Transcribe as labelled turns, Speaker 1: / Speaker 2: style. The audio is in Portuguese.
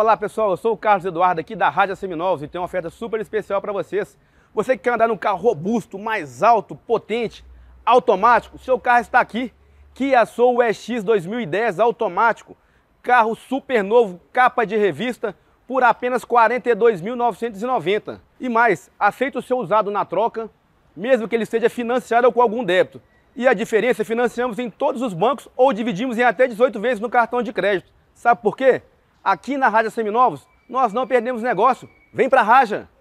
Speaker 1: Olá pessoal, eu sou o Carlos Eduardo aqui da Rádio Seminovos e tenho uma oferta super especial para vocês. Você que quer andar num carro robusto, mais alto, potente, automático, seu carro está aqui. Kia Soul EX 2010 automático, carro super novo, capa de revista, por apenas R$ 42.990. E mais, aceita o seu usado na troca, mesmo que ele seja financiado ou com algum débito. E a diferença financiamos em todos os bancos ou dividimos em até 18 vezes no cartão de crédito. Sabe por quê? aqui na Rádio Seminovos, nós não perdemos negócio. Vem pra Raja!